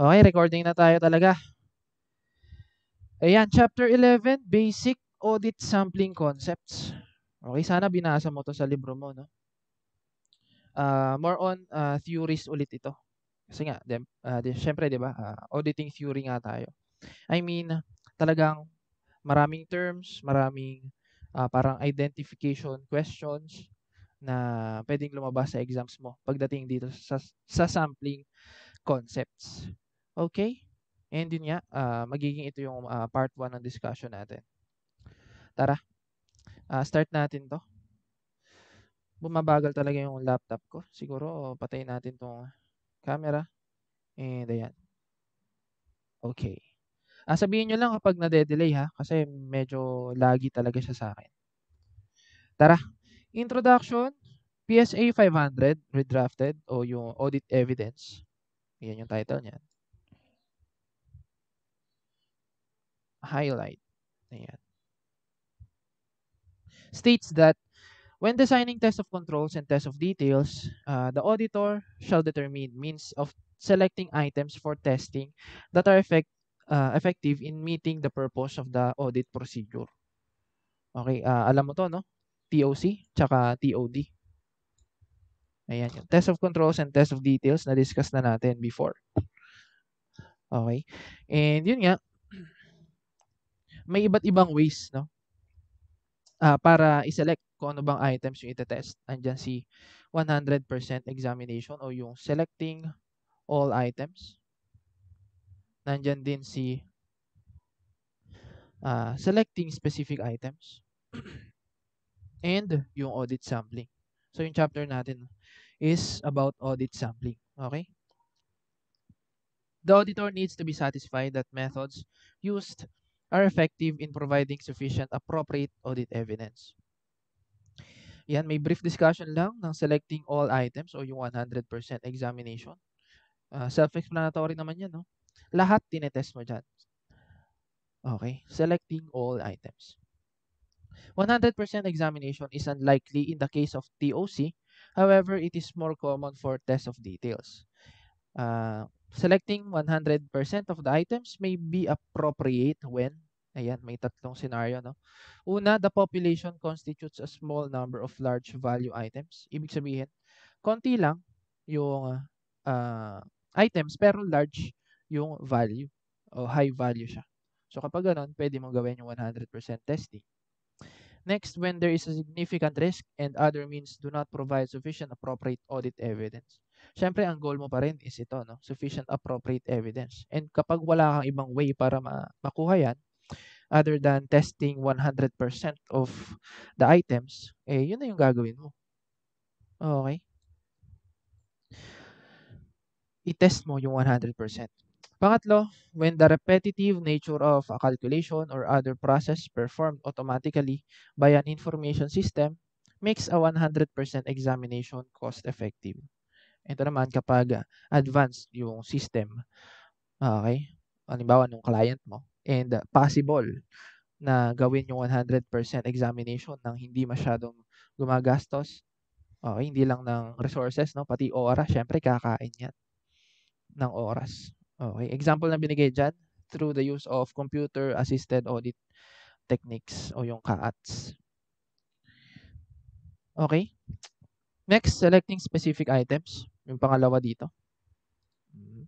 Okay, recording na tayo talaga. Ayan, Chapter 11, Basic Audit Sampling Concepts. Okay, sana binasa mo to sa libro mo, no? Uh, more on uh, theories ulit ito. Kasi nga, dem, uh, di, syempre, di ba, uh, auditing theory nga tayo. I mean, talagang maraming terms, maraming uh, parang identification questions na pwedeng lumabas sa exams mo pagdating dito sa, sa sampling concepts. Okay? And yun nga, uh, magiging ito yung uh, part 1 ng discussion natin. Tara, uh, start natin to. Bumabagal talaga yung laptop ko. Siguro, patayin natin tong camera. And ayan. Okay. Ah, sabihin nyo lang kapag nade-delay ha, kasi medyo lagi talaga siya sa akin. Tara, introduction, PSA 500 redrafted o yung audit evidence. Yan yung title niyan. highlight. Ayan. States that when designing tests of controls and tests of details, uh, the auditor shall determine means of selecting items for testing that are effect, uh, effective in meeting the purpose of the audit procedure. Okay, uh, alam mo to, no? TOC, tsaka TOD. Ayan, yung test of controls and test of details na discuss na natin before. Okay. And yun nga, may iba't ibang ways, no? Uh, para i-select kung ano bang items yung itetest. Andiyan si 100% examination o yung selecting all items. Nandiyan din si uh, selecting specific items. And yung audit sampling. So yung chapter natin is about audit sampling. Okay? The auditor needs to be satisfied that methods used are effective in providing sufficient appropriate audit evidence. Yan, may brief discussion lang ng selecting all items o yung 100% examination. Uh, self-explanatory naman yan, no? Lahat tinetest mo dyan. Okay, selecting all items. 100% examination is unlikely in the case of TOC. However, it is more common for test of details. Uh, Selecting 100% of the items may be appropriate when Ayan, may tatlong scenario. No? Una, the population constitutes a small number of large value items. Ibig sabihin, konti lang yung uh, items pero large yung value o high value siya. So kapag ganun, pwede mo gawin yung 100% testing. Next, when there is a significant risk and other means do not provide sufficient appropriate audit evidence syempre ang goal mo pa rin is ito, no? sufficient appropriate evidence. And kapag wala kang ibang way para ma- makuha yan, other than testing 100% of the items, eh, yun na yung gagawin mo. Okay? I-test mo yung 100%. Pangatlo, when the repetitive nature of a calculation or other process performed automatically by an information system makes a 100% examination cost effective. Ito naman kapag advanced yung system, okay? Halimbawa nung client mo and possible na gawin yung 100% examination ng hindi masyadong gumagastos. Okay, hindi lang ng resources, no? pati oras, syempre kakain yan ng oras. Okay, example na binigay dyan, through the use of computer-assisted audit techniques o yung CAATs. Okay, next, selecting specific items. Yung pangalawa dito. Mm-hmm.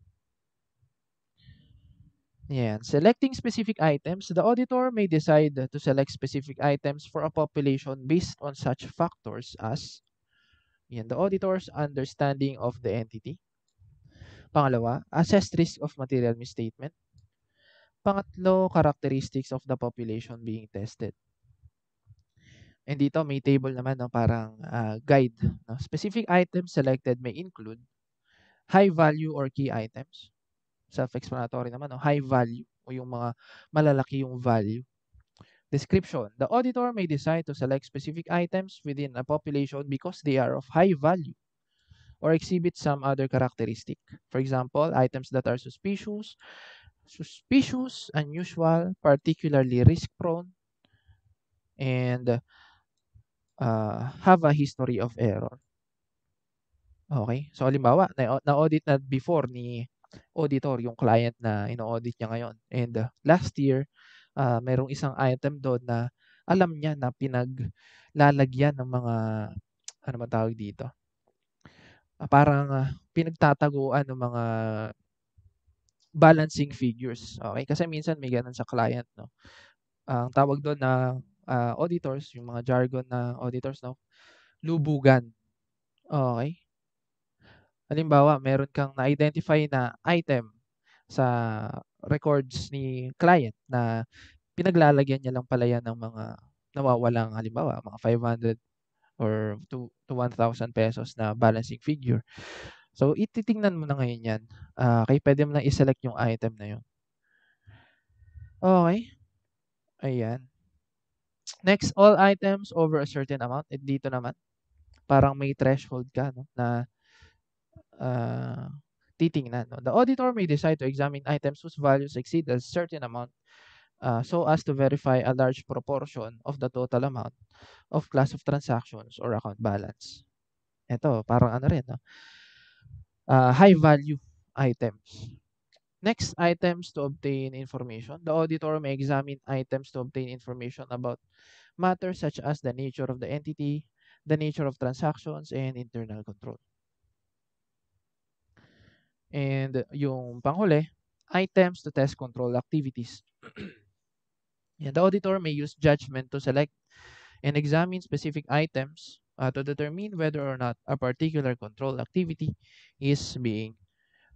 Yan. Selecting specific items, the auditor may decide to select specific items for a population based on such factors as yan, the auditor's understanding of the entity. Pangalawa, assess risk of material misstatement. Pangatlo, characteristics of the population being tested. And dito may table naman no parang uh, guide no. Specific items selected may include high value or key items. Self-explanatory naman no, high value o yung mga malalaki yung value. Description. The auditor may decide to select specific items within a population because they are of high value or exhibit some other characteristic. For example, items that are suspicious, suspicious, unusual, particularly risk prone, and uh, have a history of error. Okay? So, halimbawa, na-audit na before ni auditor yung client na ino-audit niya ngayon. And uh, last year, uh, merong isang item doon na alam niya na pinaglalagyan ng mga, ano man tawag dito? Uh, parang uh, pinagtataguan ng mga balancing figures. Okay? Kasi minsan may ganun sa client, no? Uh, ang tawag doon na uh, auditors, yung mga jargon na auditors, no? Lubugan. Okay? Halimbawa, meron kang na-identify na item sa records ni client na pinaglalagyan niya lang pala yan ng mga nawawalang halimbawa mga 500 or to, to 1,000 pesos na balancing figure. So, ititingnan mo na ngayon yan. Uh, kay pwede mo lang i-select yung item na yun. Okay. Ayan. Next, all items over a certain amount. At eh, dito naman, parang may threshold ka no, na uh, titingnan. No? The auditor may decide to examine items whose values exceed a certain amount uh, so as to verify a large proportion of the total amount of class of transactions or account balance. Ito, parang ano rin, no? uh, high value items. Next, items to obtain information. The auditor may examine items to obtain information about matters such as the nature of the entity, the nature of transactions, and internal control. And yung panghuli, items to test control activities. and the auditor may use judgment to select and examine specific items uh, to determine whether or not a particular control activity is being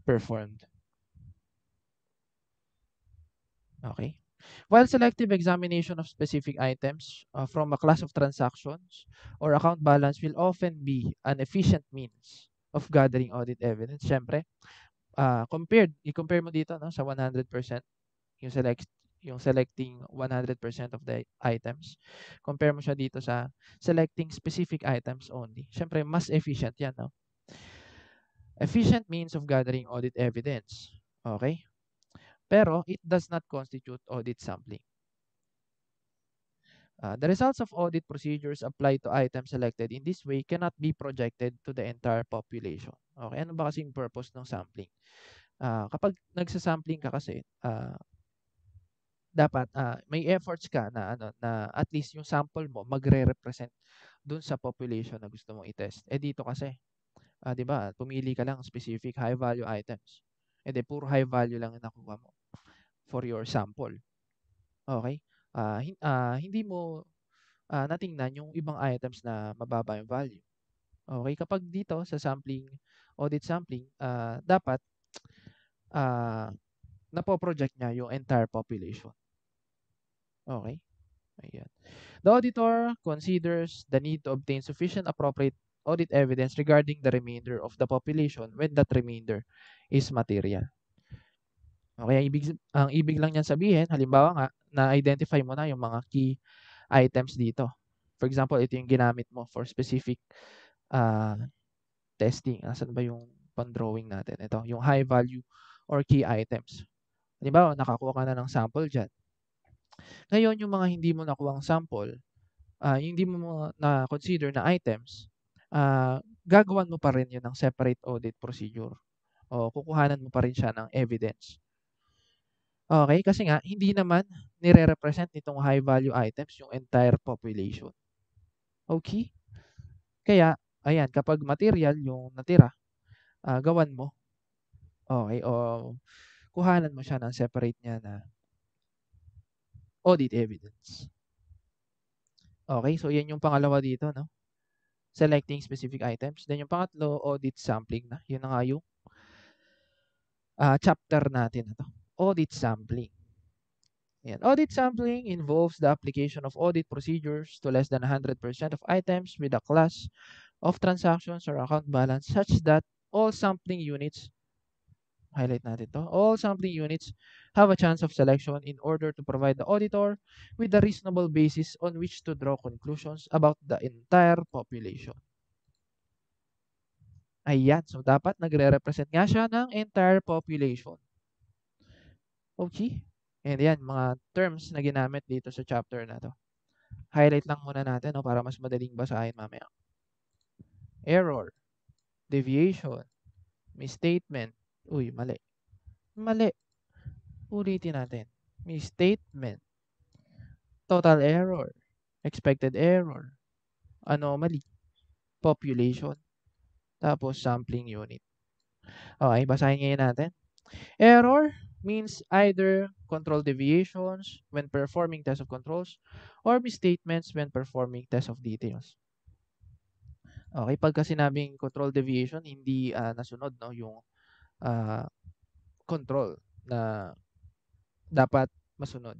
performed. Okay? While selective examination of specific items uh, from a class of transactions or account balance will often be an efficient means of gathering audit evidence. syempre, uh, compared, i-compare mo dito no, sa 100%, yung, select, yung selecting 100% of the items. Compare mo siya dito sa selecting specific items only. Syempre, mas efficient yan. No? Efficient means of gathering audit evidence. Okay? Pero it does not constitute audit sampling. Uh, the results of audit procedures applied to items selected in this way cannot be projected to the entire population. Okay, ano ba kasi kasing purpose ng sampling? Uh, kapag nagsasampling ka kasi, uh, dapat uh, may efforts ka na ano na at least yung sample mo magre-represent dun sa population na gusto mong i-test. Eh dito kasi, uh, 'di ba? Pumili ka lang specific high value items. Eh di puro high value lang yung nakuha mo for your sample. Okay? Uh, hin- uh, hindi mo uh, natingnan yung ibang items na mababa yung value. Okay? Kapag dito sa sampling, audit sampling, uh, dapat uh, napoproject niya yung entire population. Okay? Ayan. The auditor considers the need to obtain sufficient appropriate audit evidence regarding the remainder of the population when that remainder is material. O ibig, ang ibig lang niyan sabihin, halimbawa nga, na-identify mo na yung mga key items dito. For example, ito yung ginamit mo for specific uh, testing. Asan ba yung pan-drawing natin? Ito, yung high value or key items. Halimbawa, nakakuha ka na ng sample dyan. Ngayon, yung mga hindi mo nakuha ang sample, uh, hindi mo na-consider na items, uh, gagawan mo pa rin yun ng separate audit procedure. O kukuhanan mo pa rin siya ng evidence. Okay? Kasi nga, hindi naman nire-represent nitong high value items yung entire population. Okay? Kaya, ayan, kapag material yung natira, uh, gawan mo. Okay, o kuhanan mo siya ng separate niya na audit evidence. Okay, so yan yung pangalawa dito, no? Selecting specific items. Then yung pangatlo, audit sampling na. Yun na nga yung uh, chapter natin Ito. to. audit sampling. And Audit sampling involves the application of audit procedures to less than 100% of items with a class of transactions or account balance such that all sampling units highlight natin to, all sampling units have a chance of selection in order to provide the auditor with a reasonable basis on which to draw conclusions about the entire population. Ayan, so dapat nagre-represent nga siya ng entire population. Okay. And yan, mga terms na ginamit dito sa chapter na to. Highlight lang muna natin no, para mas madaling basahin mamaya. Error, deviation, misstatement. Uy, mali. Mali. Ulitin natin. Misstatement, total error, expected error, anomaly, population, tapos sampling unit. Okay, basahin ngayon natin. Error, means either control deviations when performing test of controls or misstatements when performing test of details. Okay, pagka sinabing control deviation, hindi uh, nasunod no yung uh, control na dapat masunod.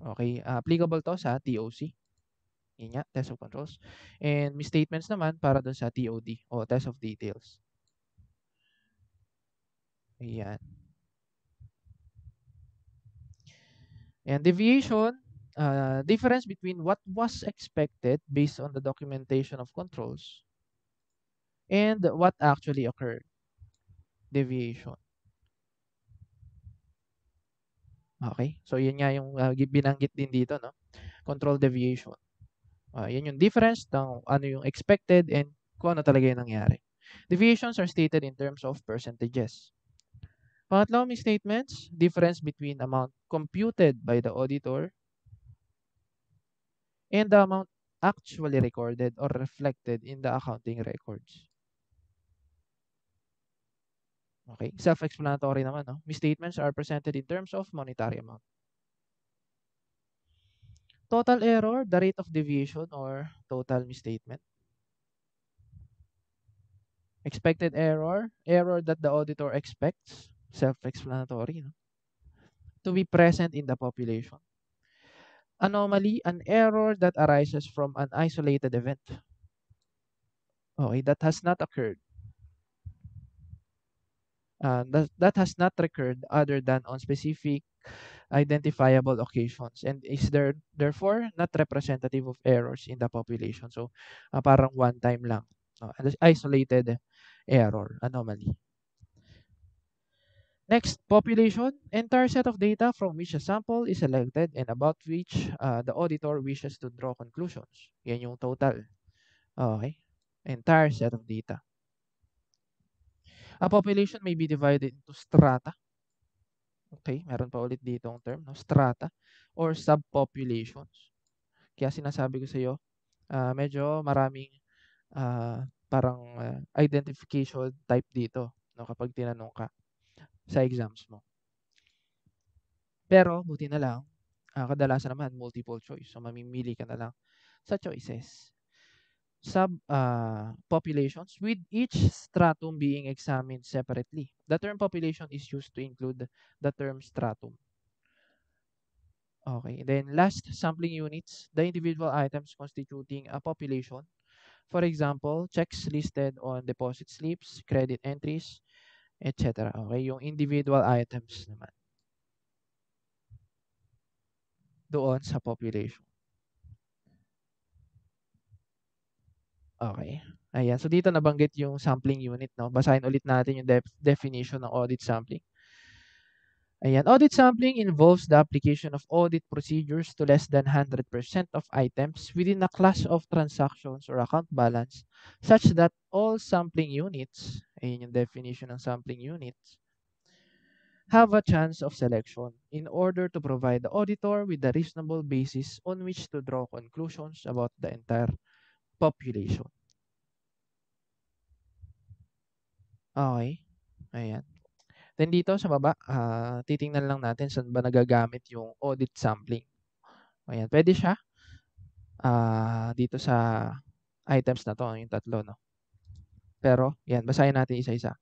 Okay, uh, applicable to sa TOC. Yun nga, test of controls. And misstatements naman para dun sa TOD o test of details. Ayan. And deviation, uh, difference between what was expected based on the documentation of controls and what actually occurred. Deviation. Okay? So, yun nga yung uh, binanggit din dito, no? Control deviation. Uh, yun yung difference ng ano yung expected and kung ano talaga yung nangyari. Deviations are stated in terms of percentages. Pangatlawang misstatements, difference between amount computed by the auditor and the amount actually recorded or reflected in the accounting records. Okay, self-explanatory naman. No? Misstatements are presented in terms of monetary amount. Total error, the rate of deviation or total misstatement. Expected error, error that the auditor expects Self-explanatory, no? To be present in the population. Anomaly, an error that arises from an isolated event. Okay, that has not occurred. Uh, that, that has not recurred other than on specific identifiable occasions and is there therefore not representative of errors in the population. So, uh, parang one time lang. Isolated error, anomaly. Next, population, entire set of data from which a sample is selected and about which uh, the auditor wishes to draw conclusions. Yan yung total. Okay? Entire set of data. A population may be divided into strata. Okay, meron pa ulit dito ang term, no? strata or subpopulations. Kaya sinasabi ko sa iyo, uh, medyo maraming uh, parang uh, identification type dito no kapag tinanong ka sa exams mo. Pero, buti na lang, uh, kadalasan naman, multiple choice. So, mamimili ka na lang sa choices. Sub uh, populations with each stratum being examined separately. The term population is used to include the term stratum. Okay, then last sampling units, the individual items constituting a population. For example, checks listed on deposit slips, credit entries, etc. Okay, yung individual items naman. Doon sa population. Okay. Ayan. So, dito nabanggit yung sampling unit. No? Basahin ulit natin yung def definition ng audit sampling. Ayan, audit sampling involves the application of audit procedures to less than 100% of items within a class of transactions or account balance such that all sampling units, ayan yung definition ng sampling units, have a chance of selection in order to provide the auditor with a reasonable basis on which to draw conclusions about the entire population. Okay. Ayan. Then dito sa baba, uh, titingnan lang natin saan ba nagagamit yung audit sampling. Ayan, pwede siya uh, dito sa items na to, yung tatlo. No? Pero, yan, basahin natin isa-isa.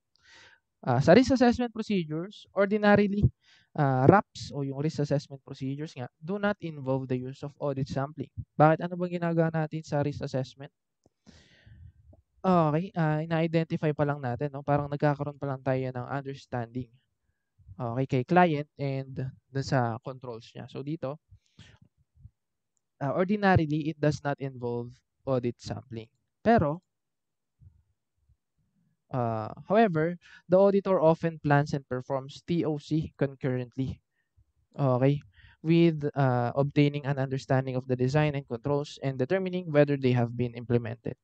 Uh, sa risk assessment procedures, ordinarily, uh, RAPs o yung risk assessment procedures nga, do not involve the use of audit sampling. Bakit ano bang ginagawa natin sa risk assessment? okay, uh, ina-identify pa lang natin 'no, parang nagkakaroon pa lang tayo ng understanding. Okay, kay client and dun sa controls niya. So dito ah, ordinarily it does not involve audit sampling, pero uh, however, the auditor often plans and performs TOC concurrently. Okay? with, uh, obtaining an understanding of the design and controls and determining whether they have been implemented.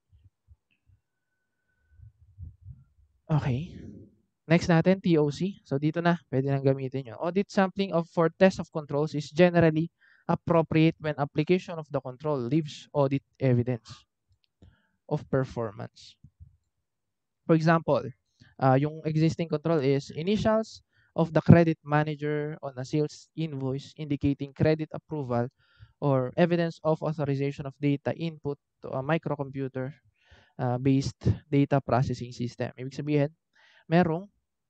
Okay. Next natin, TOC. So, dito na, pwede nang gamitin yun. Audit sampling of for test of controls is generally appropriate when application of the control leaves audit evidence of performance. For example, uh, yung existing control is initials of the credit manager on a sales invoice indicating credit approval or evidence of authorization of data input to a microcomputer uh, based data processing system. Ibig sabihin, merong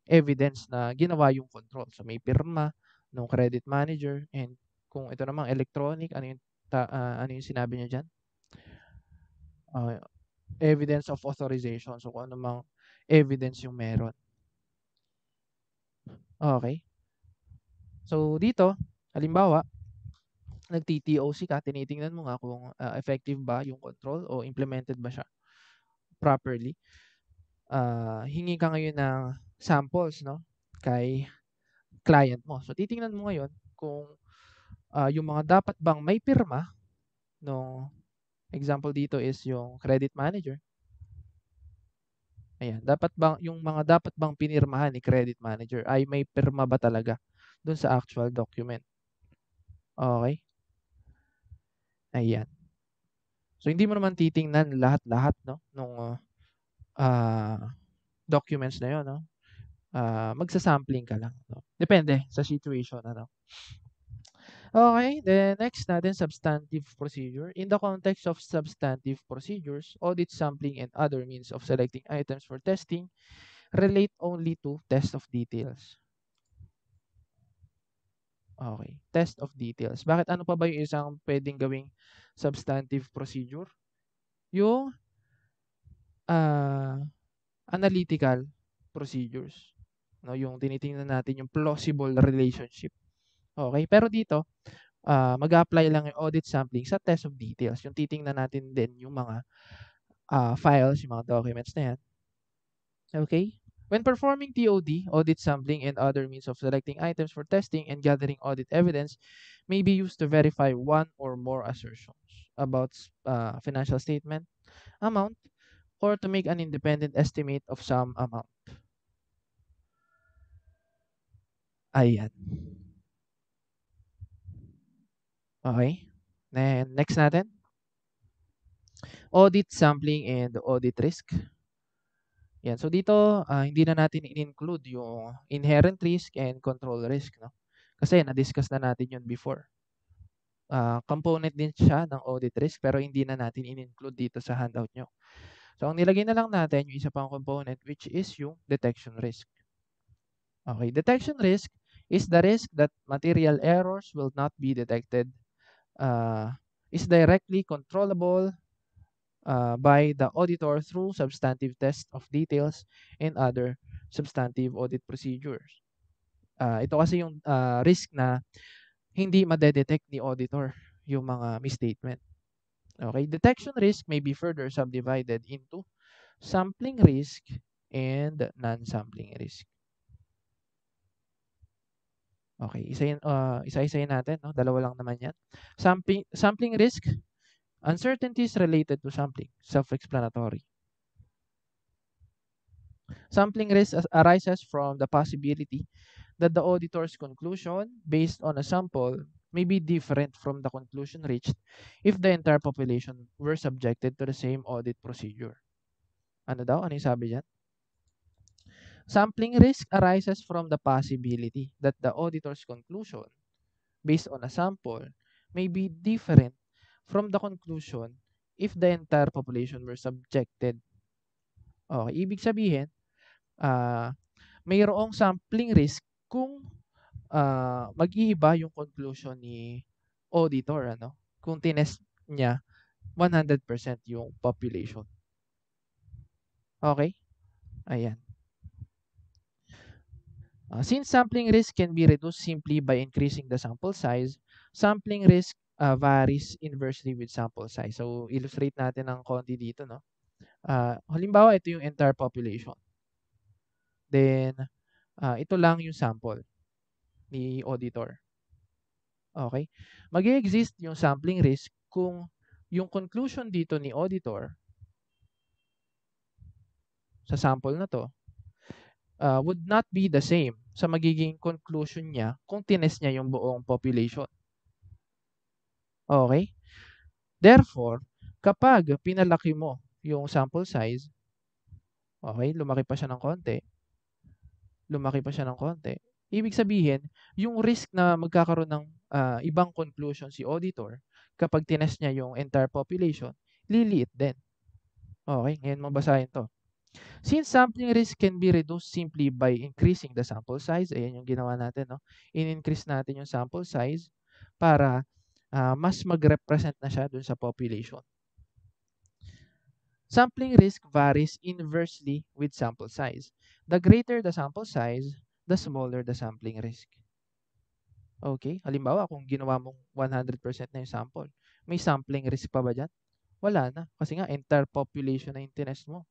evidence na ginawa yung control. So may pirma ng credit manager and kung ito namang electronic, ano yung, ta, uh, ano yung sinabi niya dyan? Uh, evidence of authorization. So kung ano mang evidence yung meron. Okay. So dito, halimbawa, nag-TTOC ka, tinitingnan mo nga kung uh, effective ba yung control o implemented ba siya properly, uh, hingi ka ngayon ng samples no kay client mo. So titingnan mo ngayon kung uh, yung mga dapat bang may pirma no example dito is yung credit manager. Ayan, dapat bang yung mga dapat bang pinirmahan ni credit manager ay may pirma ba talaga doon sa actual document. Okay? Ayan. So hindi mo naman titingnan lahat-lahat no nung uh, documents na 'yon no. Uh, ah, magsa ka lang no. Depende sa situation ano. Okay, the next natin substantive procedure. In the context of substantive procedures, audit sampling and other means of selecting items for testing relate only to test of details. Okay. Test of details. Bakit ano pa ba yung isang pwedeng gawing substantive procedure? Yung uh, analytical procedures. No, yung tinitingnan natin yung plausible relationship. Okay, pero dito uh, ah, mag-apply lang yung audit sampling sa test of details. Yung titingnan natin din yung mga uh, files, yung mga documents na yan. Okay? When performing TOD, audit sampling and other means of selecting items for testing and gathering audit evidence may be used to verify one or more assertions about uh, financial statement, amount, or to make an independent estimate of some amount. Ayan. Okay. Then, next natin. Audit sampling and audit risk. Yan. So dito, uh, hindi na natin in-include yung inherent risk and control risk. No? Kasi na-discuss na natin yun before. Uh, component din siya ng audit risk pero hindi na natin in-include dito sa handout nyo. So ang nilagay na lang natin yung isa pang component which is yung detection risk. Okay, detection risk is the risk that material errors will not be detected, uh, is directly controllable Uh, by the auditor through substantive test of details and other substantive audit procedures. Uh, ito kasi yung uh, risk na hindi madedetect ni auditor yung mga misstatement. Okay, detection risk may be further subdivided into sampling risk and non-sampling risk. Okay, isa, yun, uh, isa-isa natin. No? Dalawa lang naman yan. Sampling, sampling risk, Uncertainties related to sampling, self-explanatory. Sampling risk arises from the possibility that the auditor's conclusion based on a sample may be different from the conclusion reached if the entire population were subjected to the same audit procedure. Ano daw? Ano yung sabi dyan? Sampling risk arises from the possibility that the auditor's conclusion based on a sample may be different from the conclusion if the entire population were subjected. Okay, ibig sabihin, uh, mayroong sampling risk kung uh, mag-iiba yung conclusion ni auditor, ano? Kung tinest niya 100% yung population. Okay? Ayan. Uh, since sampling risk can be reduced simply by increasing the sample size, sampling risk uh, varies inversely with sample size. So, illustrate natin ng konti dito, no? Uh, halimbawa, ito yung entire population. Then, uh, ito lang yung sample ni auditor. Okay? mag exist yung sampling risk kung yung conclusion dito ni auditor sa sample na to uh, would not be the same sa magiging conclusion niya kung tinest niya yung buong population. Okay? Therefore, kapag pinalaki mo yung sample size, okay, lumaki pa siya ng konti, lumaki pa siya ng konti, ibig sabihin, yung risk na magkakaroon ng uh, ibang conclusion si auditor kapag tinest niya yung entire population, liliit din. Okay, ngayon mabasahin to. Since sampling risk can be reduced simply by increasing the sample size, ayan yung ginawa natin, no? in-increase natin yung sample size para uh, mas mag-represent na siya dun sa population. Sampling risk varies inversely with sample size. The greater the sample size, the smaller the sampling risk. Okay, halimbawa kung ginawa mong 100% na yung sample, may sampling risk pa ba dyan? Wala na, kasi nga entire population na yung tinest mo.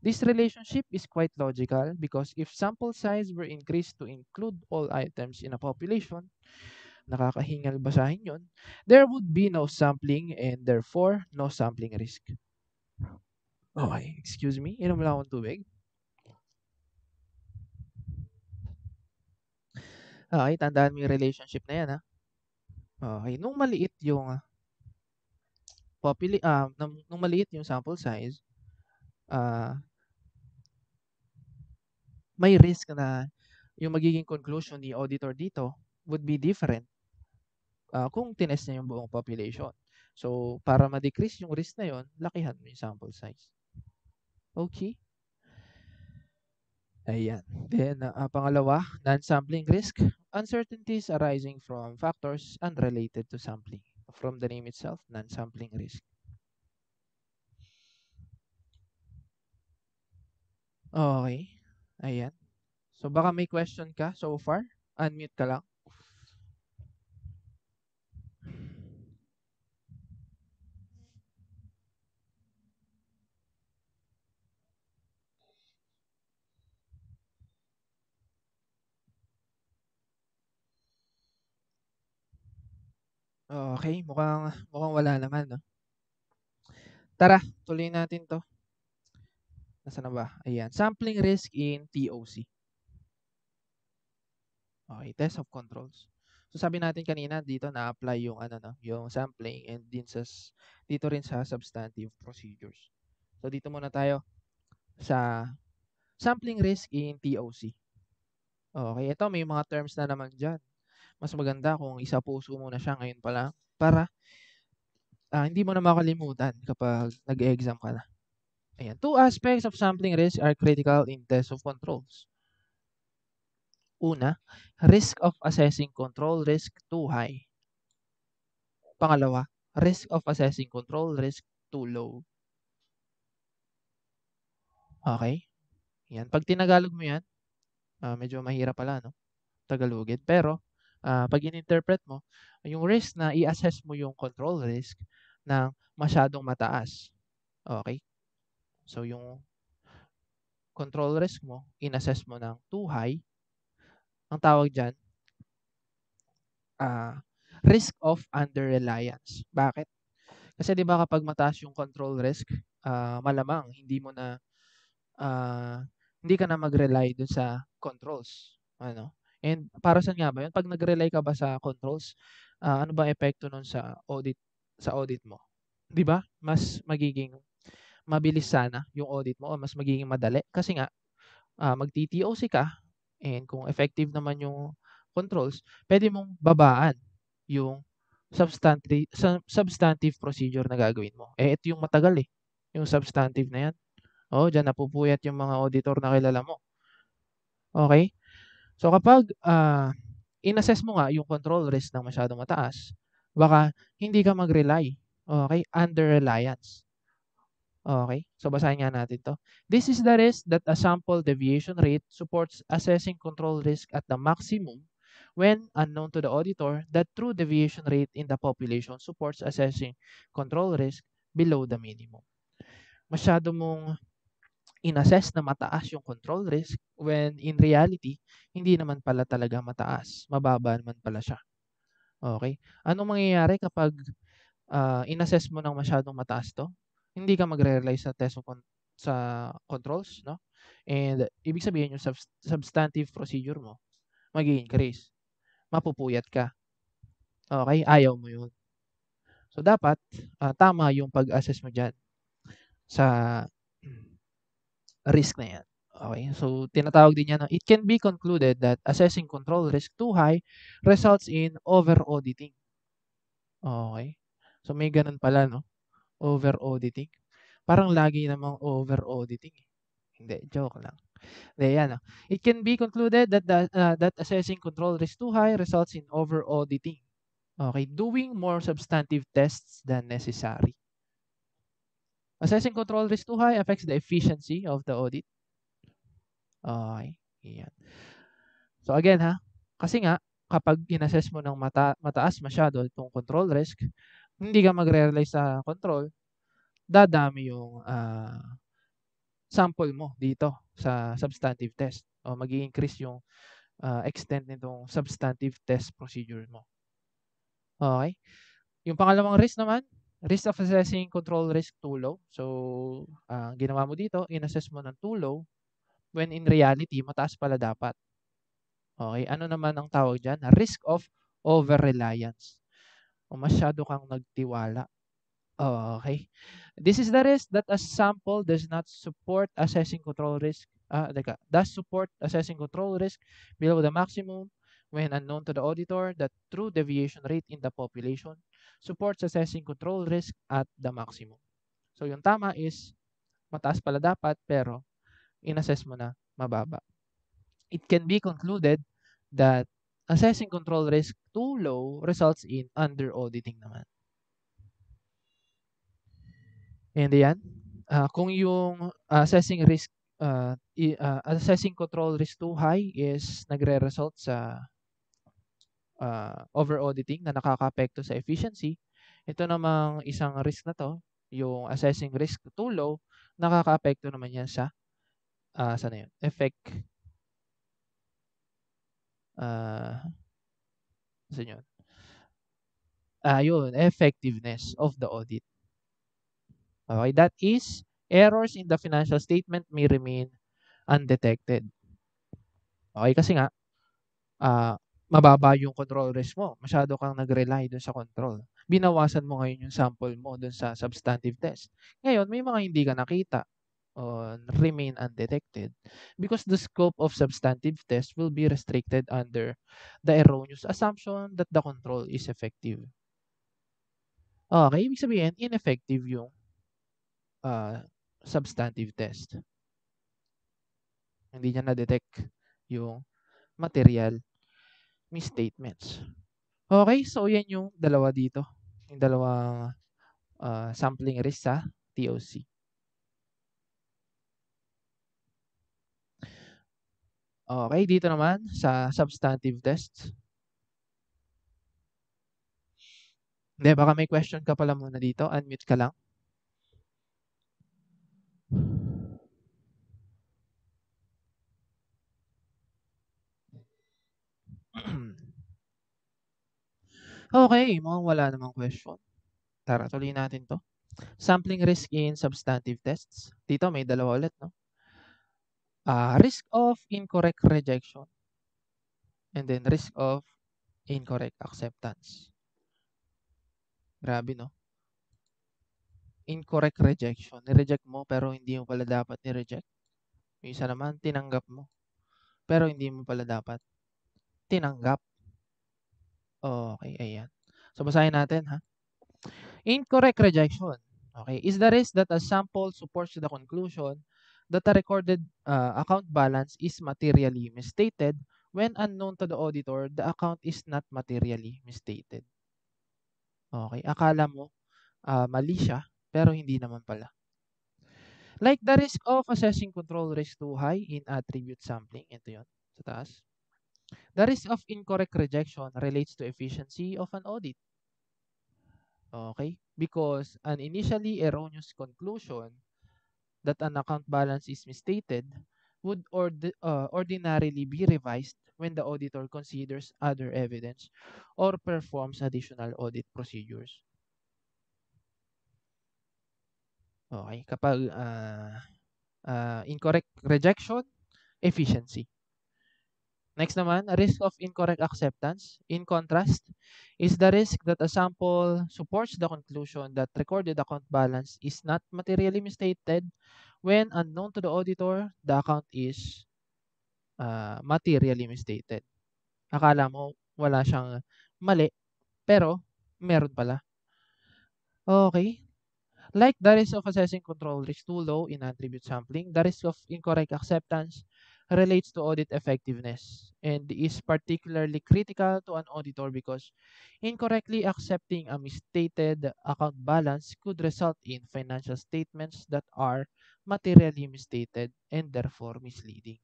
This relationship is quite logical because if sample size were increased to include all items in a population, nakakahingal basahin yon, there would be no sampling and therefore no sampling risk. Okay, excuse me. Inom lang akong tubig. Okay, tandaan mo yung relationship na yan, ha? Okay, nung maliit yung uh, populi- uh, nung maliit yung sample size, uh, may risk na yung magiging conclusion ni auditor dito would be different uh, kung tinest niya yung buong population. So, para ma-decrease yung risk na yon, lakihan mo yung sample size. Okay? Ayan. Then, uh, pangalawa, non-sampling risk. Uncertainties arising from factors unrelated to sampling. From the name itself, non-sampling risk. Okay. Ayan. So, baka may question ka so far. Unmute ka lang. Oh, okay, mukhang, mukhang wala naman. No? Tara, tuloy natin to. Nasaan na ba? Ayan. Sampling risk in TOC. Okay, test of controls. So sabi natin kanina dito na-apply yung ano no, yung sampling and din sa dito rin sa substantive procedures. So dito muna tayo sa sampling risk in TOC. Okay, ito may mga terms na naman diyan mas maganda kung isa puso mo na siya ngayon pa lang para uh, hindi mo na makalimutan kapag nag-exam ka na. Ayan. Two aspects of sampling risk are critical in test of controls. Una, risk of assessing control risk too high. Pangalawa, risk of assessing control risk too low. Okay? Yan. Pag tinagalog mo yan, uh, medyo mahirap pala, no? Tagalogid. Pero, uh, pag ininterpret mo, yung risk na i-assess mo yung control risk ng masyadong mataas. Okay? So, yung control risk mo, in-assess mo ng too high. Ang tawag dyan, uh, risk of under-reliance. Bakit? Kasi di ba kapag mataas yung control risk, uh, malamang hindi mo na uh, hindi ka na mag-rely dun sa controls. Ano? And para saan nga ba yun? Pag nag-rely ka ba sa controls, uh, ano ba epekto nun sa audit sa audit mo? 'Di ba? Mas magiging mabilis sana yung audit mo o mas magiging madali kasi nga uh, ah, magti-TOC ka and kung effective naman yung controls, pwede mong babaan yung substantive substantive procedure na gagawin mo. Eh ito yung matagal eh, yung substantive na yan. Oh, diyan napupuyat yung mga auditor na kilala mo. Okay? So kapag uh, inassess mo nga yung control risk ng masyado mataas, baka hindi ka mag-rely. Okay? Under-reliance. Okay? So basahin nga natin to. This is the risk that a sample deviation rate supports assessing control risk at the maximum when unknown to the auditor that true deviation rate in the population supports assessing control risk below the minimum. Masyado mong inassess na mataas yung control risk when in reality, hindi naman pala talaga mataas. Mababa naman pala siya. Okay? Anong mangyayari kapag uh, inassess mo ng masyadong mataas to? Hindi ka magre-realize sa test con- sa controls, no? And ibig sabihin yung sub- substantive procedure mo mag increase Mapupuyat ka. Okay? Ayaw mo yun. So, dapat uh, tama yung pag-assess mo dyan sa risk na yan. Okay, so tinatawag din yan na it can be concluded that assessing control risk too high results in over-auditing. Okay, so may ganun pala, no? Over-auditing. Parang lagi namang over-auditing. Eh. Hindi, joke lang. Hindi, yan. No? It can be concluded that, the, uh, that assessing control risk too high results in over-auditing. Okay, doing more substantive tests than necessary. Assessing control risk too high affects the efficiency of the audit. Okay. Yan. So again ha, kasi nga, kapag inassess mo ng mata mataas masyado itong control risk, hindi ka magre-rely sa control, dadami yung uh, sample mo dito sa substantive test. O mag increase yung uh, extent nitong substantive test procedure mo. Okay? Yung pangalawang risk naman, risk of assessing control risk too low. So, uh, ginawa mo dito, inassess mo ng too low when in reality, mataas pala dapat. Okay, ano naman ang tawag dyan? Risk of over-reliance. O masyado kang nagtiwala. Oh, okay. This is the risk that a sample does not support assessing control risk. Ah, teka. Does support assessing control risk below the maximum when unknown to the auditor, that true deviation rate in the population supports assessing control risk at the maximum. So yung tama is mataas pala dapat pero inassess mo na mababa. It can be concluded that assessing control risk too low results in under auditing naman. And yan, uh, kung yung assessing ah, risk uh, ah, uh, assessing control risk too high is nagre-result sa uh, over-auditing na nakakapekto sa efficiency. Ito namang isang risk na to, yung assessing risk too low, nakakaapekto naman yan sa uh, ah, sana ano yun, effect uh, sa yun? Uh, yun, effectiveness of the audit. Okay, that is errors in the financial statement may remain undetected. Okay, kasi nga, uh, mababa yung control risk mo. Masyado kang nag-rely dun sa control. Binawasan mo ngayon yung sample mo dun sa substantive test. Ngayon, may mga hindi ka nakita or remain undetected because the scope of substantive test will be restricted under the erroneous assumption that the control is effective. Okay, ibig sabihin, ineffective yung uh, substantive test. Hindi niya na-detect yung material misstatements. Okay, so yan yung dalawa dito. Yung dalawang uh, sampling risk sa TOC. Okay, dito naman sa substantive tests. Hindi, baka may question ka pala muna dito. Unmute ka lang. Okay, mukhang wala namang question. Tara, tuloy natin to. Sampling risk in substantive tests. Dito may dalawa ulit, no? Uh, risk of incorrect rejection. And then risk of incorrect acceptance. Grabe, no? Incorrect rejection. Nireject mo pero hindi mo pala dapat nireject. Yung isa naman, tinanggap mo. Pero hindi mo pala dapat tinanggap. Okay, ayan. So, basahin natin, ha? Incorrect rejection. Okay, is the risk that a sample supports the conclusion that a recorded uh, account balance is materially misstated when unknown to the auditor, the account is not materially misstated. Okay, akala mo uh, mali siya, pero hindi naman pala. Like the risk of assessing control risk too high in attribute sampling. Ito yon sa taas. The risk of incorrect rejection relates to efficiency of an audit. Okay? Because an initially erroneous conclusion that an account balance is misstated would ord- uh, ordinarily be revised when the auditor considers other evidence or performs additional audit procedures. Okay, kapag uh, uh, incorrect rejection, efficiency. Next naman, risk of incorrect acceptance. In contrast, is the risk that a sample supports the conclusion that recorded account balance is not materially misstated when unknown to the auditor, the account is uh, materially misstated. Akala mo wala siyang mali, pero meron pala. Okay. Like the risk of assessing control risk too low in attribute sampling, the risk of incorrect acceptance relates to audit effectiveness and is particularly critical to an auditor because incorrectly accepting a misstated account balance could result in financial statements that are materially misstated and therefore misleading.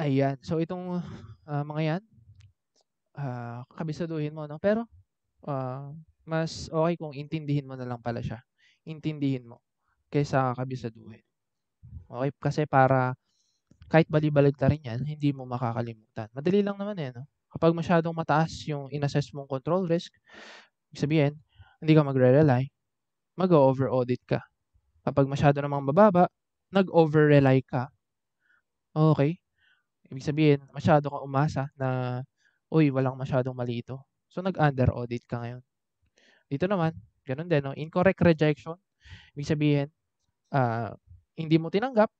Ayan. So, itong uh, mga yan, uh, kabisaduhin mo, no? Pero, uh, mas okay kung intindihin mo na lang pala siya. Intindihin mo kaysa kabisaduhin. Okay? Kasi para kahit balibalig ta rin yan, hindi mo makakalimutan. Madali lang naman eh, no? Kapag masyadong mataas yung inassess mong control risk, sabihin, hindi ka magre-rely, mag-over-audit ka. Kapag masyado namang mababa, nag-over-rely ka. Okay? Ibig sabihin, masyado kang umasa na, uy, walang masyadong mali ito. So, nag-under-audit ka ngayon. Dito naman, ganun din, no? incorrect rejection. Ibig sabihin, uh, hindi mo tinanggap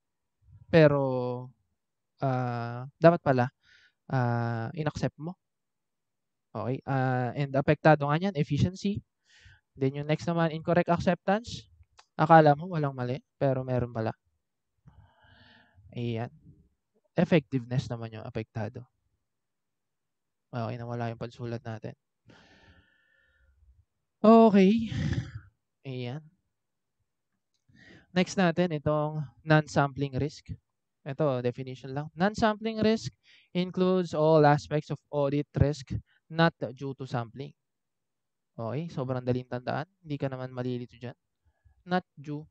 pero uh, dapat pala uh, inaccept mo. Okay? Uh, and apektado nga niyan, efficiency. Then yung next naman, incorrect acceptance. Akala mo walang mali, pero meron pala. Ayan. Effectiveness naman yung apektado. Okay, nawala yung pansulat natin. Okay. Ayan. Next natin, itong non-sampling risk. Ito, definition lang. Non-sampling risk includes all aspects of audit risk not due to sampling. Okay, sobrang daling tandaan. Hindi ka naman malilito dyan. Not due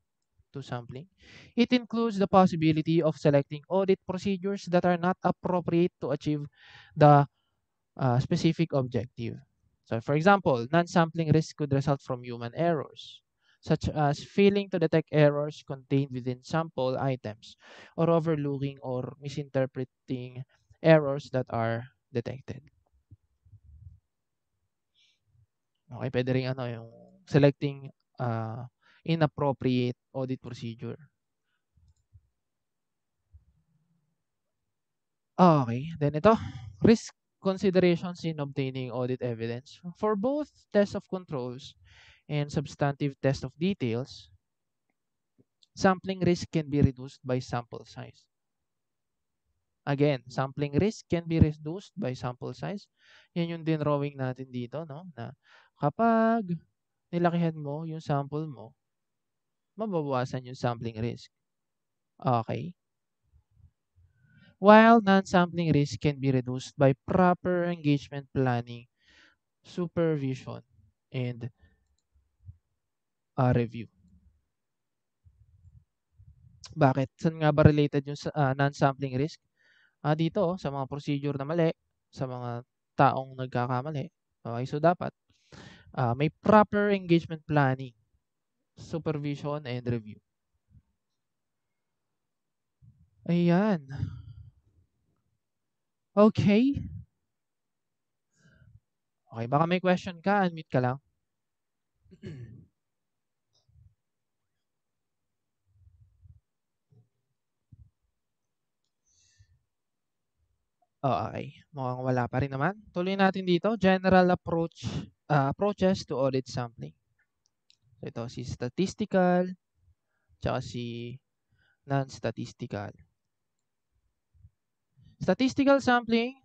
to sampling. It includes the possibility of selecting audit procedures that are not appropriate to achieve the uh, specific objective. So, for example, non-sampling risk could result from human errors, such as failing to detect errors contained within sample items or overlooking or misinterpreting errors that are detected. Okay, pwede rin ano, yung selecting uh, inappropriate audit procedure. Okay, then ito, risk considerations in obtaining audit evidence. For both tests of controls, and substantive test of details, sampling risk can be reduced by sample size. Again, sampling risk can be reduced by sample size. Yan yung din dinrawing natin dito, no? Na kapag nilakihan mo yung sample mo, mababawasan yung sampling risk. Okay. While non-sampling risk can be reduced by proper engagement planning, supervision, and uh, review. Bakit? Saan nga ba related yung uh, non-sampling risk? Uh, dito, oh, sa mga procedure na mali, sa mga taong nagkakamali. Okay, so dapat uh, may proper engagement planning, supervision, and review. Ayan. Okay. Okay, baka may question ka, unmute ka lang. Oh, okay. Mukhang wala pa rin naman. Tuloy natin dito, general approach uh, approaches to audit sampling. So ito si statistical, tsaka si non-statistical. Statistical sampling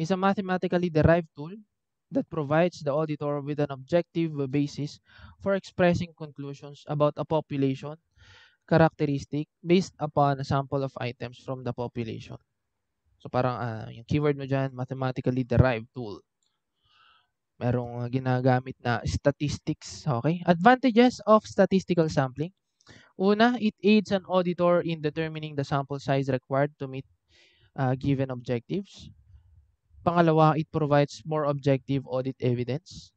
is a mathematically derived tool that provides the auditor with an objective basis for expressing conclusions about a population characteristic based upon a sample of items from the population. So parang uh, yung keyword mo dyan, mathematically derived tool. Merong ah, ginagamit na statistics. Okay? Advantages of statistical sampling. Una, it aids an auditor in determining the sample size required to meet uh, given objectives. Pangalawa, it provides more objective audit evidence.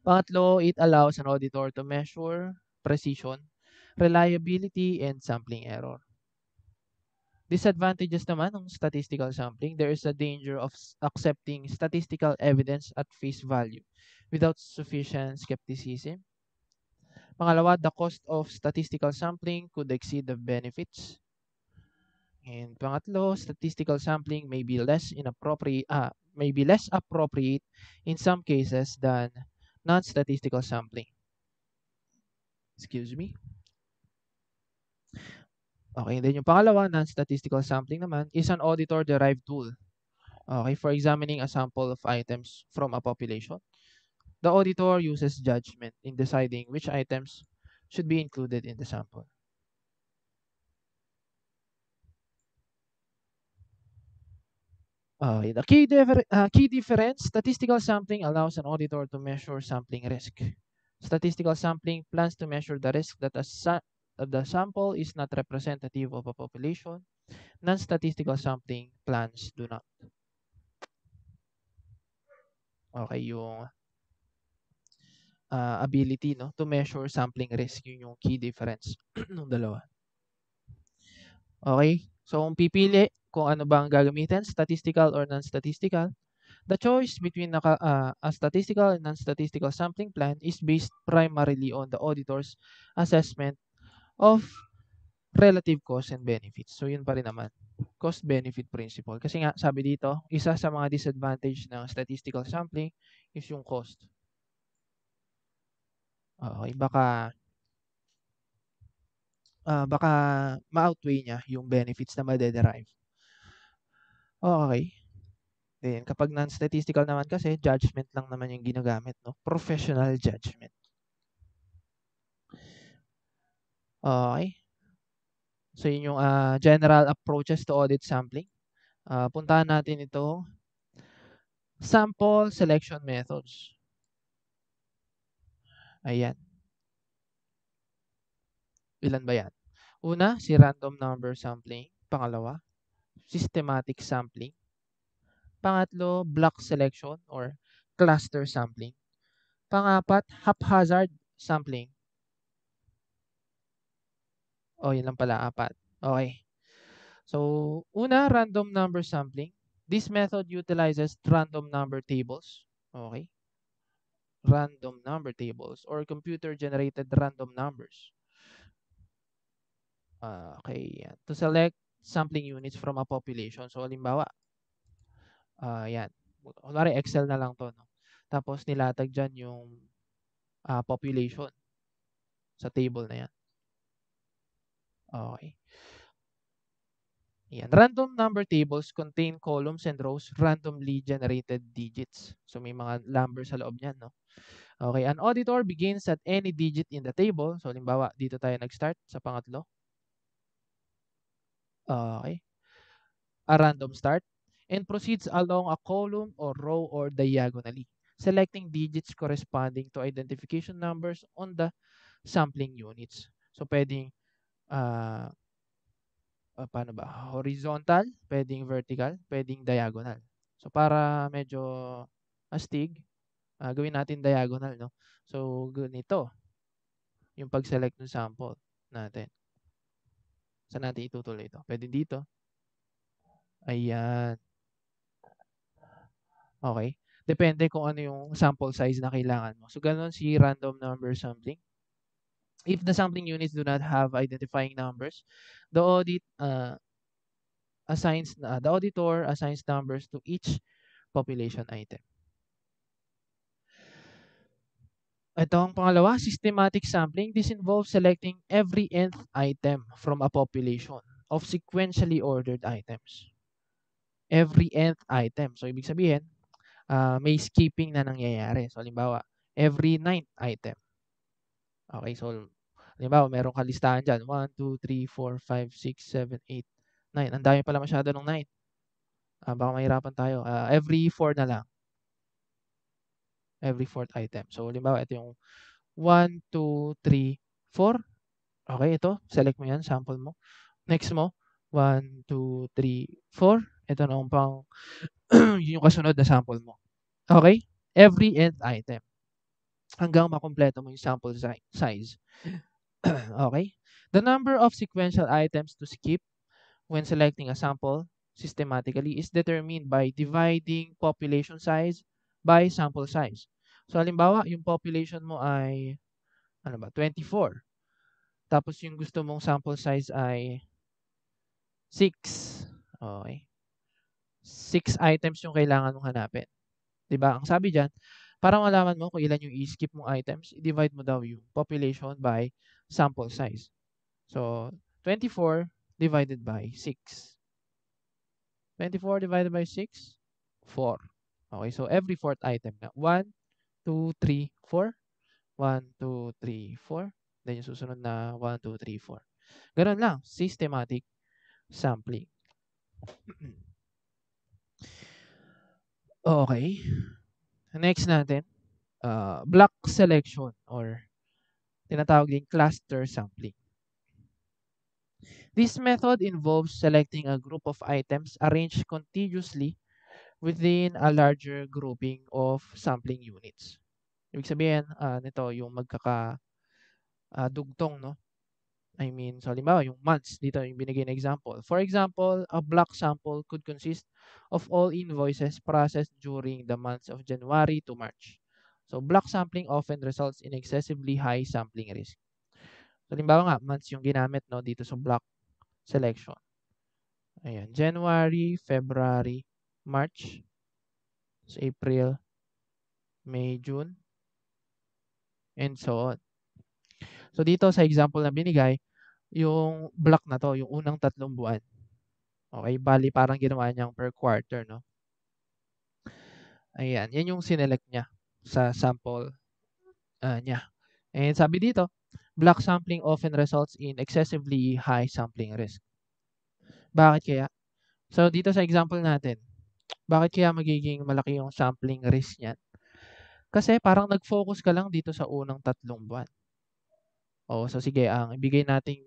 Pangatlo, it allows an auditor to measure precision, reliability, and sampling error. Disadvantages naman ng statistical sampling, there is a danger of accepting statistical evidence at face value without sufficient skepticism. Pangalawa, the cost of statistical sampling could exceed the benefits. And pangatlo, statistical sampling may be less inappropriate uh, may be less appropriate in some cases than non-statistical sampling. Excuse me. Okay, then yung pangalawa, non-statistical sampling naman is an auditor-derived tool. Okay, for examining a sample of items from a population. The auditor uses judgment in deciding which items should be included in the sample. Uh, the key, differ uh, key difference, statistical sampling allows an auditor to measure sampling risk. Statistical sampling plans to measure the risk that a, of the sample is not representative of a population, non-statistical sampling plans do not. Okay, yung uh, ability no, to measure sampling risk, yun yung key difference ng dalawa. Okay, so kung pipili kung ano ba ang gagamitin, statistical or non-statistical, the choice between naka, uh, a statistical and non-statistical sampling plan is based primarily on the auditor's assessment of relative cost and benefits. So, yun pa rin naman. Cost-benefit principle. Kasi nga, sabi dito, isa sa mga disadvantage ng statistical sampling is yung cost. Okay, eh, baka uh, baka ma-outweigh niya yung benefits na madederive. Okay. Then, kapag non-statistical naman kasi, judgment lang naman yung ginagamit, no? Professional judgment. Okay. So, yun yung uh, general approaches to audit sampling. Uh, puntahan natin ito. Sample selection methods. Ayan. Ilan ba yan? Una, si random number sampling. Pangalawa, systematic sampling. Pangatlo, block selection or cluster sampling. Pangapat, haphazard sampling. Oh, yun lang pala, apat. Okay. So, una, random number sampling. This method utilizes random number tables. Okay. Random number tables or computer-generated random numbers. Uh, okay, yan. To select sampling units from a population. So, alimbawa, uh, ah, yan. Kunwari, Excel na lang to. No? Tapos, nilatag dyan yung uh, population sa table na yan. Okay. Yan. Random number tables contain columns and rows randomly generated digits. So may mga number sa loob niyan, no? Okay, an auditor begins at any digit in the table. So limbawa, dito tayo nag-start sa pangatlo. Okay. A random start and proceeds along a column or row or diagonally, selecting digits corresponding to identification numbers on the sampling units. So pwedeng uh, uh, paano ba? Horizontal, pwedeng vertical, pwedeng diagonal. So para medyo astig, uh, gawin natin diagonal, no? So ganito yung pag-select ng sample natin. Saan natin itutuloy ito? Pwede dito. Ayan. Okay. Depende kung ano yung sample size na kailangan mo. So, ganun si random number something. If the sampling units do not have identifying numbers, the audit uh, assigns uh, the auditor assigns numbers to each population item. Ito ang pangalawa, systematic sampling. This involves selecting every nth item from a population of sequentially ordered items. Every nth item. So, ibig sabihin, uh, may skipping na nangyayari. So, halimbawa, every ninth item. Okay, so Halimbawa, meron kang listahan dyan. 1, 2, 3, 4, 5, 6, 7, 8, 9. Ang dami pala masyado ng 9. Uh, ah, baka mahirapan tayo. Uh, every 4 na lang. Every 4th item. So, halimbawa, ito yung 1, 2, 3, 4. Okay, ito. Select mo yan. Sample mo. Next mo. 1, 2, 3, 4. Ito na yung pang yung kasunod na sample mo. Okay? Every nth item. Hanggang makompleto mo yung sample size. okay? The number of sequential items to skip when selecting a sample systematically is determined by dividing population size by sample size. So, halimbawa, yung population mo ay ano ba, 24. Tapos yung gusto mong sample size ay 6. Okay. 6 items yung kailangan mong hanapin. 'Di ba? Ang sabi diyan, para malaman mo kung ilan yung i-skip mong items, i-divide mo daw yung population by sample size. So, 24 divided by 6. 24 divided by 6, 4. Okay, so every fourth item na. 1, 2, 3, 4. 1, 2, 3, 4. Then yung susunod na 1, 2, 3, 4. Ganun lang, systematic sampling. okay. Next natin, uh, block selection or tinatawag din cluster sampling. This method involves selecting a group of items arranged contiguously within a larger grouping of sampling units. Ibig sabihin, uh, nito yung magkaka uh, dugtong, no? I mean, so halimbawa, yung months, dito yung binigay na example. For example, a block sample could consist of all invoices processed during the months of January to March. So block sampling often results in excessively high sampling risk. So, halimbawa nga, months yung ginamit no, dito sa block selection. Ayan, January, February, March, so April, May, June, and so on. So, dito sa example na binigay, yung block na to, yung unang tatlong buwan. Okay, bali parang ginawa niyang per quarter, no? Ayan, yan yung sinelect niya sa sample uh, niya. And sabi dito, block sampling often results in excessively high sampling risk. Bakit kaya? So dito sa example natin, bakit kaya magiging malaki yung sampling risk niyan? Kasi parang nag-focus ka lang dito sa unang tatlong buwan. Oh, so sige, ang ibigay nating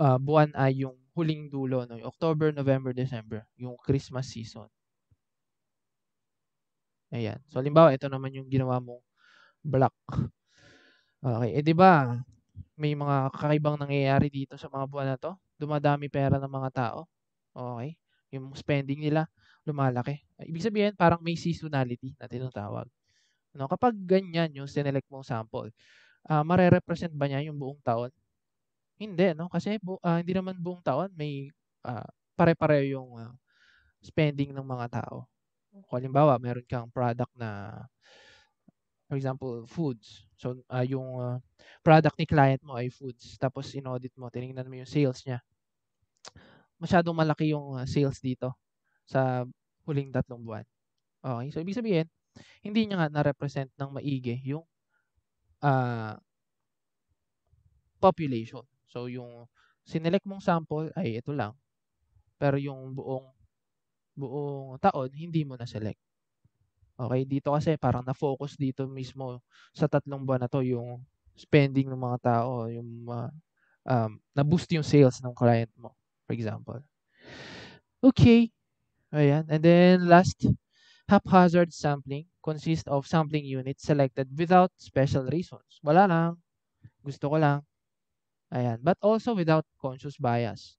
uh, buwan ay yung huling dulo, no? October, November, December, yung Christmas season. Ayan. So, halimbawa, ito naman yung ginawa mong block. Okay. Eh, di ba, may mga kakaibang nangyayari dito sa mga buwan na to? Dumadami pera ng mga tao. Okay. Yung spending nila, lumalaki. Ibig sabihin, parang may seasonality na tinatawag. No, kapag ganyan yung sinelect mong sample, uh, marerepresent ba niya yung buong taon? Hindi, no? Kasi bu- uh, hindi naman buong taon may uh, pare-pareho yung uh, spending ng mga tao. Kung halimbawa, meron kang product na for example, foods. So, uh, yung uh, product ni client mo ay foods. Tapos, in-audit mo, tinignan mo yung sales niya. Masyadong malaki yung uh, sales dito sa huling tatlong buwan. Okay? So, ibig sabihin, hindi niya nga na-represent ng maigi yung uh, population. So, yung sinelect mong sample ay ito lang. Pero yung buong buong taon, hindi mo na-select. Okay, dito kasi parang na-focus dito mismo sa tatlong buwan na to yung spending ng mga tao, yung uh, um, na-boost yung sales ng client mo, for example. Okay, ayan. And then last, haphazard sampling consists of sampling units selected without special reasons. Wala lang. Gusto ko lang. Ayan. But also without conscious bias.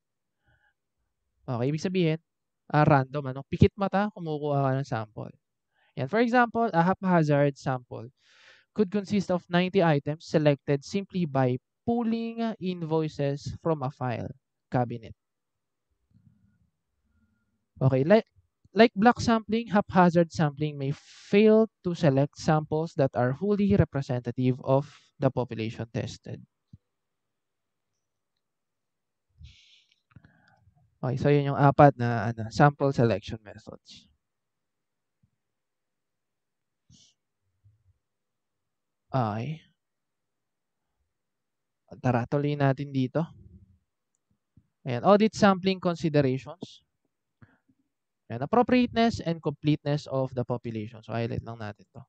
Okay, ibig sabihin, uh, random, ano, pikit mata, kumukuha ka ng sample. Yan. For example, a haphazard sample could consist of 90 items selected simply by pulling invoices from a file cabinet. Okay, like, like block sampling, haphazard sampling may fail to select samples that are wholly representative of the population tested. Okay, so yun yung apat na ano, sample selection methods. Okay. Tara, tuloy natin dito. Ayan, audit sampling considerations. Ayan, appropriateness and completeness of the population. So, highlight lang natin to.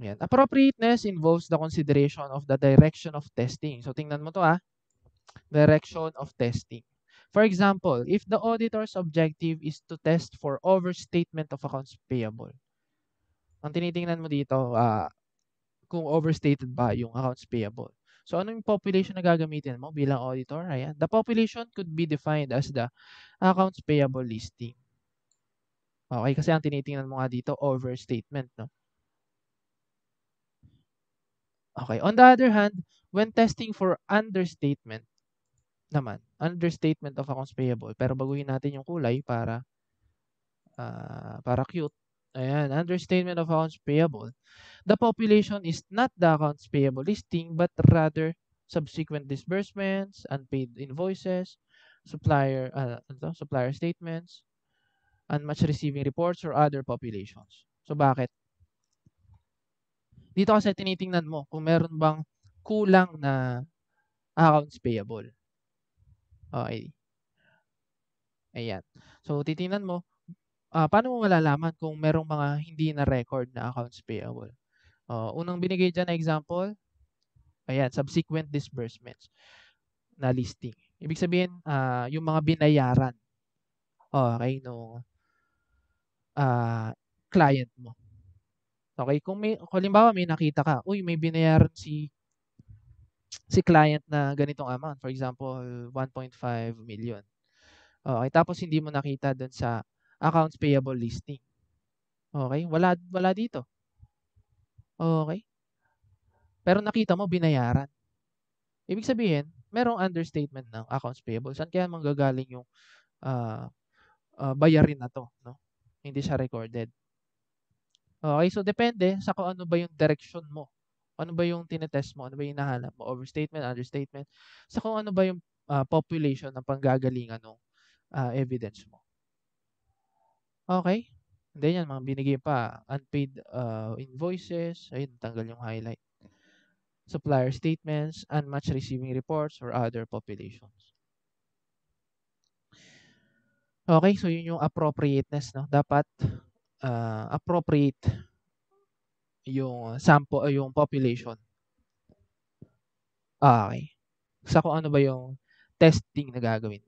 Yan. Appropriateness involves the consideration of the direction of testing. So, tingnan mo to ah. Direction of testing. For example, if the auditor's objective is to test for overstatement of accounts payable. Ang tinitingnan mo dito, uh, kung overstated ba yung accounts payable. So, ano yung population na gagamitin mo bilang auditor? Ayan. The population could be defined as the accounts payable listing. Okay, kasi ang tinitingnan mo nga dito, overstatement. No? Okay. On the other hand, when testing for understatement, naman, understatement of accounts payable, pero baguhin natin yung kulay para uh, para cute. Ayan, understatement of accounts payable. The population is not the accounts payable listing, but rather subsequent disbursements, unpaid invoices, supplier uh, supplier statements, unmatched receiving reports, or other populations. So, bakit? Dito kasi tinitingnan mo kung meron bang kulang na accounts payable. Okay. Ayan. So, titingnan mo, uh, paano mo malalaman kung merong mga hindi na record na accounts payable? Uh, unang binigay dyan na example, ayan, subsequent disbursements na listing. Ibig sabihin, uh, yung mga binayaran okay, nung no, uh, client mo. Okay, kung may halimbawa may nakita ka, uy, may binayaran si si client na ganitong amount, for example, 1.5 million. Okay, tapos hindi mo nakita doon sa accounts payable listing. Okay, wala wala dito. Okay? Pero nakita mo binayaran. Ibig sabihin, merong understatement ng accounts payable. Saan kaya manggagaling yung uh, uh, bayarin na to, no? Hindi siya recorded. Okay, so depende sa kung ano ba yung direction mo. Ano ba yung tinetest mo? Ano ba yung hinahanap mo? Overstatement, understatement? Sa kung ano ba yung uh, population ng panggagalingan ng uh, evidence mo. Okay? And then yan, mga binigay pa. Unpaid uh, invoices. Ayun, tanggal yung highlight. Supplier statements, unmatched receiving reports, or other populations. Okay, so yun yung appropriateness. No? Dapat uh, appropriate yung sample ah, yung population. Ah, okay. Sa kung ano ba yung testing na gagawin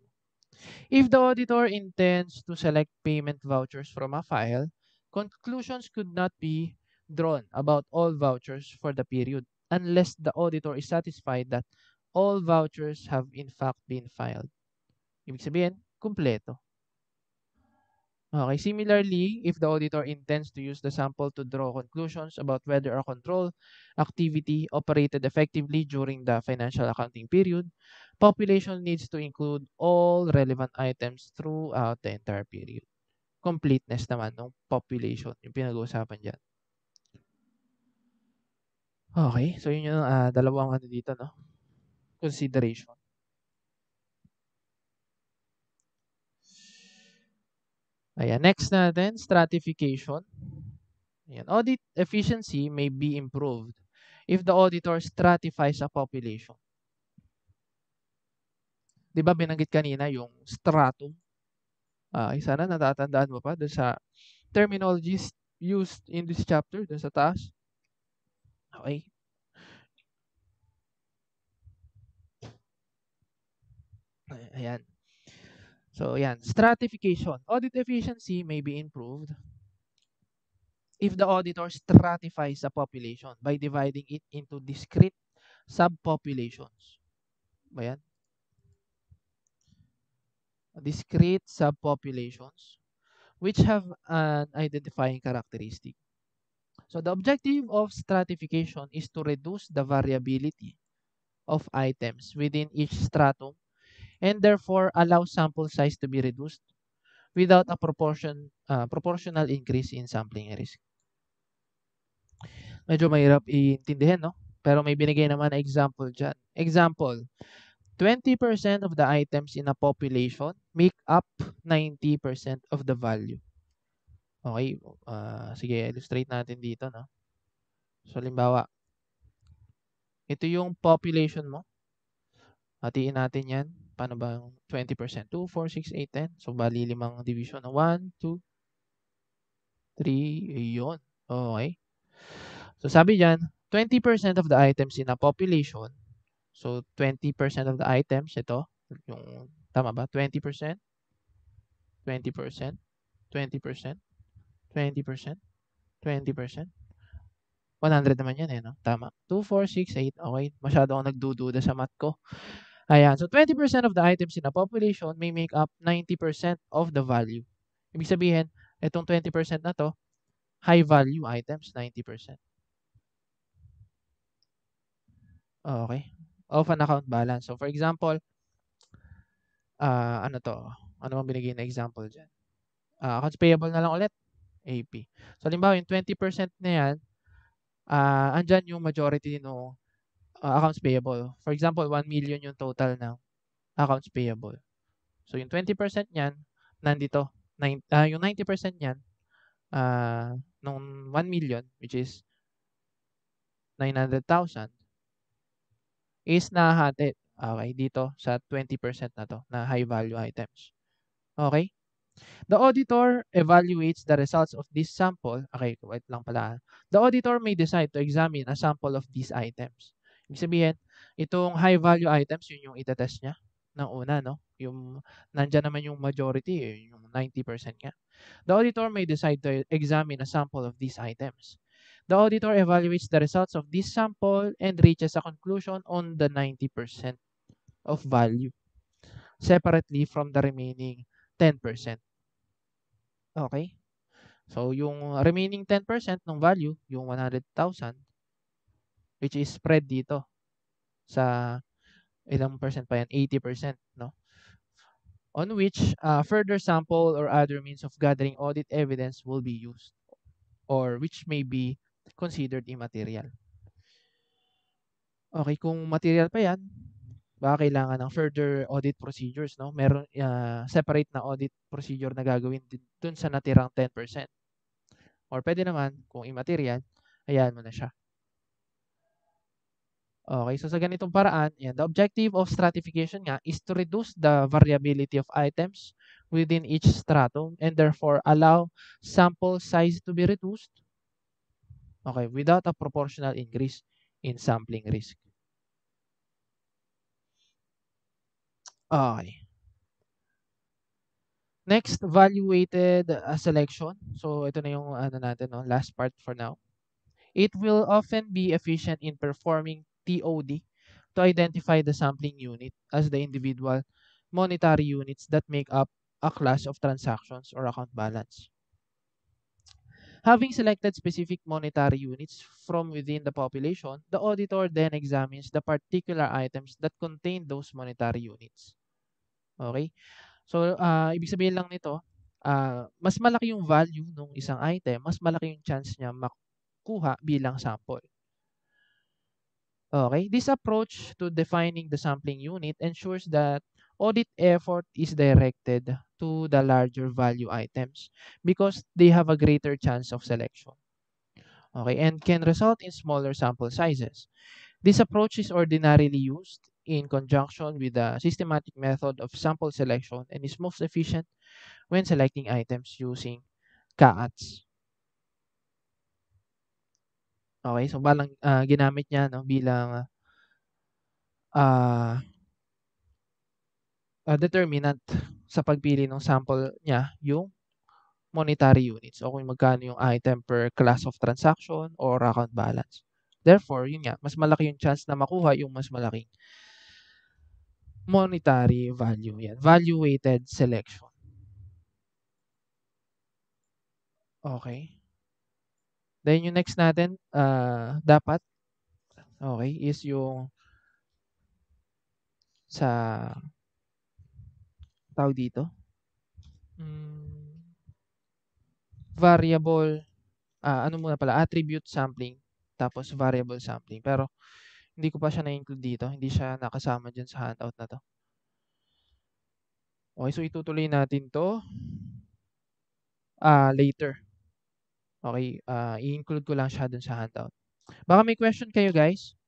If the auditor intends to select payment vouchers from a file, conclusions could not be drawn about all vouchers for the period unless the auditor is satisfied that all vouchers have in fact been filed. Ibig sabihin, kumpleto. Okay, similarly, if the auditor intends to use the sample to draw conclusions about whether a control activity operated effectively during the financial accounting period, population needs to include all relevant items throughout the entire period. Completeness naman ng population, yung pinag-uusapan dyan. Okay, so yun yung uh, dalawang ano dito, no? Consideration. Ayan, next natin, stratification. Ayan, audit efficiency may be improved if the auditor stratifies a population. 'Di ba binanggit kanina yung stratum? Ah, uh, sana natatandaan mo pa dun sa terminologies used in this chapter dun sa taas. Okay. Ayan. So, yan. Stratification. Audit efficiency may be improved if the auditor stratifies a population by dividing it into discrete subpopulations. Ba yan? Discrete subpopulations which have an identifying characteristic. So the objective of stratification is to reduce the variability of items within each stratum and therefore allow sample size to be reduced without a proportion uh, proportional increase in sampling risk. Medyo mahirap iintindihin, no? Pero may binigay naman na example dyan. Example, 20% of the items in a population make up 90% of the value. Okay, uh, sige, illustrate natin dito, no? So, limbawa, ito yung population mo. Hatiin natin yan paano ba yung 20%? 2, 4, 6, 8, 10. So, bali limang division 1, 2, 3, yun. Okay. So, sabi dyan, 20% of the items in a population, so 20% of the items, ito, yung, tama ba? 20%? 20%? 20%? 20%? 20%? 20%? 100 naman yan eh, no? Tama. 2, 4, 6, 8. Okay. Masyado akong nagdududa sa math ko. Ayan. So, 20% of the items in a population may make up 90% of the value. Ibig sabihin, itong 20% na to, high value items, 90%. okay. Of an account balance. So, for example, uh, ano to? Ano bang binigay na example dyan? Uh, accounts payable na lang ulit. AP. So, halimbawa, yung 20% na yan, uh, andyan yung majority ng no uh, accounts payable. For example, 1 million yung total ng accounts payable. So, yung 20% niyan, nandito. Nine, uh, yung 90% niyan, uh, nung 1 million, which is 900,000, is nahati. Okay, dito sa 20% na to, na high value items. Okay? The auditor evaluates the results of this sample. Okay, wait lang pala. Ah. The auditor may decide to examine a sample of these items. Ibig sabihin, itong high value items, yun yung itetest niya ng una, no? Yung nandiyan naman yung majority, eh, yung 90% nga. The auditor may decide to examine a sample of these items. The auditor evaluates the results of this sample and reaches a conclusion on the 90% of value separately from the remaining 10%. Okay? So, yung remaining 10% ng value, yung 100,000, which is spread dito sa ilang percent pa yan, 80%, no? On which uh, further sample or other means of gathering audit evidence will be used or which may be considered immaterial. Okay, kung material pa yan, baka kailangan ng further audit procedures, no? Meron uh, separate na audit procedure na gagawin dun sa natirang 10%. Or pwede naman, kung immaterial, ayan mo na siya. Okay, so sa ganitong paraan, yan, the objective of stratification nga is to reduce the variability of items within each stratum and therefore allow sample size to be reduced okay, without a proportional increase in sampling risk. Okay. Next, evaluated uh, selection. So, ito na yung ano natin, no? last part for now. It will often be efficient in performing TOD to identify the sampling unit as the individual monetary units that make up a class of transactions or account balance. Having selected specific monetary units from within the population, the auditor then examines the particular items that contain those monetary units. Okay? So, uh, ibig sabihin lang nito, uh, mas malaki yung value ng isang item, mas malaki yung chance niya makuha bilang sample. Okay, this approach to defining the sampling unit ensures that audit effort is directed to the larger value items because they have a greater chance of selection. Okay, and can result in smaller sample sizes. This approach is ordinarily used in conjunction with the systematic method of sample selection and is most efficient when selecting items using CAATs. Okay, so balang ah, ginamit niya no bilang uh, ah, determinant sa pagpili ng sample niya yung monetary units o kung magkano yung item per class of transaction or account balance. Therefore, yun nga, mas malaki yung chance na makuha yung mas malaking monetary value. Yan, value-weighted selection. Okay. Then yung next natin, uh, dapat, okay, is yung sa tawag dito? Mm, variable, uh, ano muna pala, attribute sampling, tapos variable sampling. Pero hindi ko pa siya na-include dito. Hindi siya nakasama dyan sa handout na to. Okay, so itutuloy natin to uh, later. Okay, uh, i-include ko lang siya dun sa handout. Baka may question kayo guys.